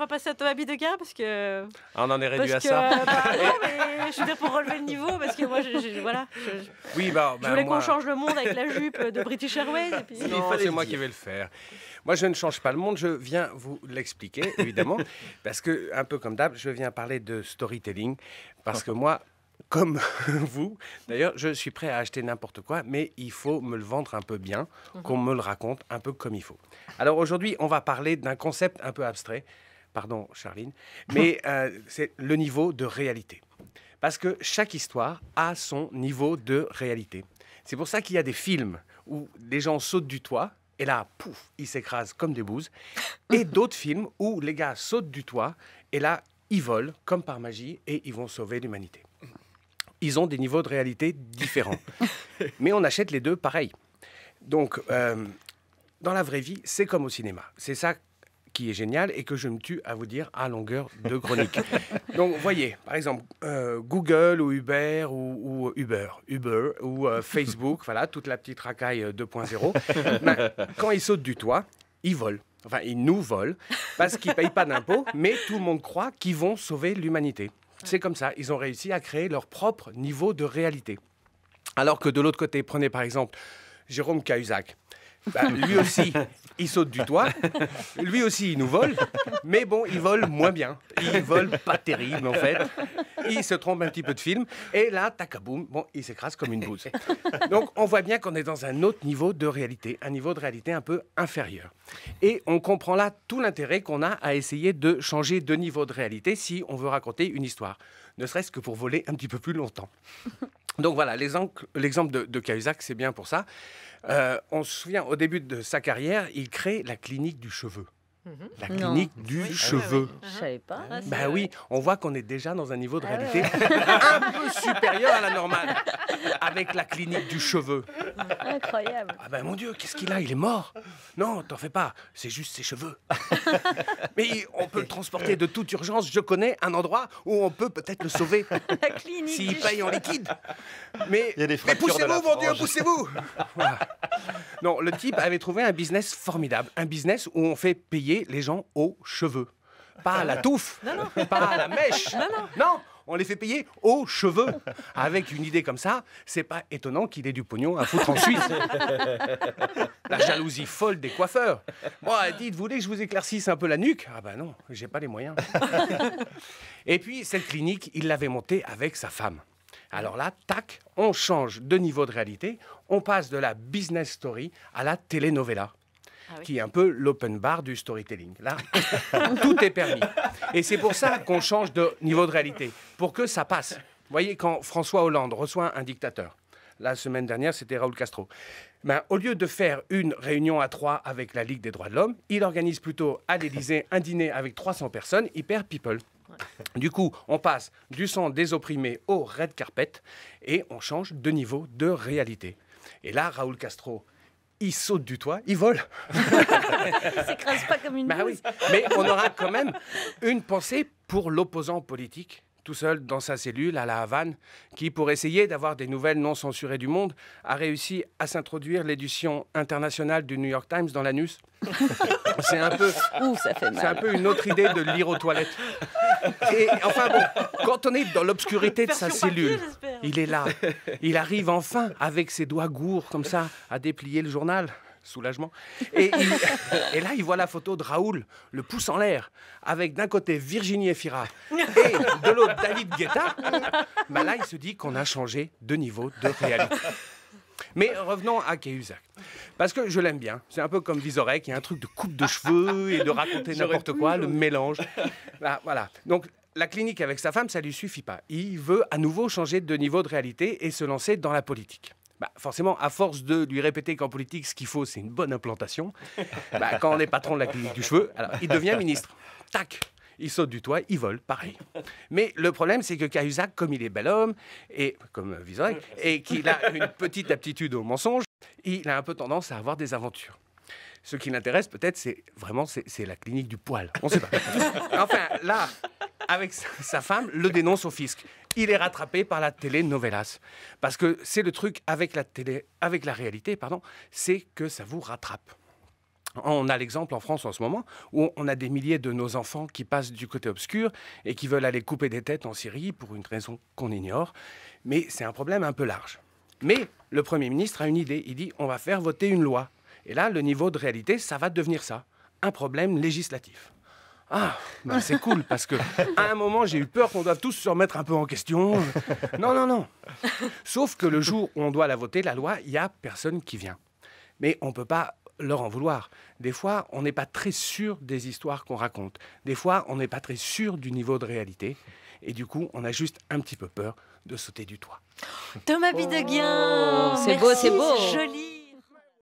va passer à ton habit de gars parce que. Ah, on en est réduit à ça. Euh, bah, je veux dire pour relever le niveau parce que moi, je, voilà. oui, bah, je bah, voulais qu'on change le monde avec la jupe de British Airways. Non, c'est moi qui vais le faire. Moi, je ne change pas le monde. Je viens vous l'expliquer, évidemment, parce que un peu comme d'hab, je viens parler de storytelling parce que moi, comme vous. D'ailleurs, je suis prêt à acheter n'importe quoi, mais il faut me le vendre un peu bien, qu'on mhm. me le raconte un peu comme il faut. Alors aujourd'hui, on va parler d'un concept un peu abstrait Pardon, Charline. Mais euh, c'est le niveau de réalité. Parce que chaque histoire a son niveau de réalité. C'est pour ça qu'il y a des films où les gens sautent du toit et là, pouf, ils s'écrasent comme des bouses. Et d'autres films où les gars sautent du toit et là, ils volent comme par magie et ils vont sauver l'humanité. Ils ont des niveaux de réalité différents. Mais on achète les deux pareil. Donc, euh, dans la vraie vie, c'est comme au cinéma. C'est ça qui est génial et que je me tue à vous dire à longueur de chronique. Donc, voyez, par exemple, euh, Google ou Uber ou, euh, Uber, Uber ou euh, Facebook, voilà, toute la petite racaille 2.0. Ben, quand ils sautent du toit, ils volent. Enfin, ils nous volent parce qu'ils ne payent pas d'impôts, mais tout le monde croit qu'ils vont sauver l'humanité. C'est comme ça, ils ont réussi à créer leur propre niveau de réalité. Alors que de l'autre côté, prenez par exemple Jérôme Cahuzac. Bah, lui aussi, il saute du toit. Lui aussi, il nous vole. Mais bon, il vole moins bien. Il vole pas terrible, en fait. Il se trompe un petit peu de film. Et là, tacaboum, bon, il s'écrase comme une bouse. Donc, on voit bien qu'on est dans un autre niveau de réalité, un niveau de réalité un peu inférieur. Et on comprend là tout l'intérêt qu'on a à essayer de changer de niveau de réalité si on veut raconter une histoire, ne serait-ce que pour voler un petit peu plus longtemps. Donc voilà, l'exemple de, Cahuzac, c'est bien pour ça. Euh, on se souvient, au début de sa carrière, il crée la clinique du cheveu. Mhm. La clinique du ah cheveu. savais pas. ben oui, on voit qu'on est déjà dans un niveau de ah réalité un peu supérieur à la normale avec la clinique du cheveu. Incroyable. Ah ben mon Dieu, qu'est-ce qu'il a Il est mort. Non, t'en fais pas, c'est juste ses cheveux. Mais on peut le transporter de toute urgence. Je connais un endroit où on peut peut-être le sauver. La clinique. S'il paye en liquide. Mais, poussez-vous, mon Dieu, poussez-vous. Non, le type avait trouvé un business formidable, un business où on fait payer les gens aux cheveux. Pas à la touffe, pas à la mèche. non. on les fait payer aux cheveux. Avec une idée comme ça, c'est pas étonnant qu'il ait du pognon à foutre en Suisse. La jalousie folle des coiffeurs. Moi, dites, vous voulez que je vous éclaircisse un peu la nuque Ah ben non, j'ai pas les moyens. Et puis, cette clinique, il l'avait montée avec sa femme. Alors là, tac, on change de niveau de réalité, on passe de la business story à la telenovela. Ah qui est un peu l'open bar du storytelling. Là, tout est permis. Et c'est pour ça qu'on change de niveau de réalité, pour que ça passe. Vous voyez, quand François Hollande reçoit un dictateur, la semaine dernière, c'était Raoul Castro. Ben, au lieu de faire une réunion à trois avec la Ligue des droits de l'homme, il organise plutôt à l'Élysée un dîner avec 300 personnes, hyper people. Du coup, on passe du sang des opprimés au red carpet et on change de niveau de réalité. Et là, Raoul Castro, il saute du toit, il vole. s'écrase pas comme une bah Mais on aura quand même une pensée pour l'opposant politique tout seul dans sa cellule à la Havane, qui, pour essayer d'avoir des nouvelles non censurées du monde, a réussi à s'introduire l'édition internationale du New York Times dans l'anus. c'est un peu, une autre idée de lire aux toilettes. Et enfin bon, quand on est dans l'obscurité de sa cellule, il est là. Il arrive enfin avec ses doigts gourds comme ça à déplier le journal. Soulagement. Et, là, il voit la photo de Raoul, le pouce en l'air, avec d'un côté Virginie Efira et de l'autre David Guetta. Bah là, il se dit qu'on a changé de niveau de réalité. Mais revenons à Cahuzac. Parce que je l'aime bien. C'est un peu comme Vizorek, il y a un truc de coupe de cheveux et de raconter n'importe quoi, le mélange. Là, bah, voilà. Donc la clinique avec sa femme, ça ne lui suffit pas. Il veut à nouveau changer de niveau de réalité et se lancer dans la politique. Bah, forcément, à force de lui répéter qu'en politique, ce qu'il faut, c'est une bonne implantation, bah, quand on est patron de la clinique du cheveu, il devient ministre. Tac il saute du toit, il vole, pareil. Mais le problème, c'est que Cahuzac, comme il est bel homme, et comme et qu'il a une petite aptitude au mensonge, il a un peu tendance à avoir des aventures. Ce qui l'intéresse peut-être, c'est vraiment c'est la clinique du poil. On ne sait pas. Enfin, là, avec sa femme, le dénonce au fisc. Il est rattrapé par la télé-novelas. Parce que c'est le truc avec la, avec la réalité, pardon, c'est que ça vous rattrape. On a l'exemple en France en ce moment où on a des milliers de nos enfants qui passent du côté obscur et qui veulent aller couper des têtes en Syrie pour une raison qu'on ignore. Mais c'est un problème un peu large. Mais le Premier ministre a une idée. Il dit on va faire voter une loi. Et là, le niveau de réalité, ça va devenir ça un problème législatif. Ah, c'est cool parce que à un moment j'ai eu peur qu'on doive tous se remettre un peu en question. Non, non, non. Sauf que le jour où on doit la voter, la loi, il y a personne qui vient. Mais on ne peut pas leur en vouloir. Des fois, on n'est pas très sûr des histoires qu'on raconte. Des fois, on n'est pas très sûr du niveau de réalité. Et du coup, on a juste un petit peu peur de sauter du toit. Thomas Bideguin, oh, c'est beau, c'est beau, joli.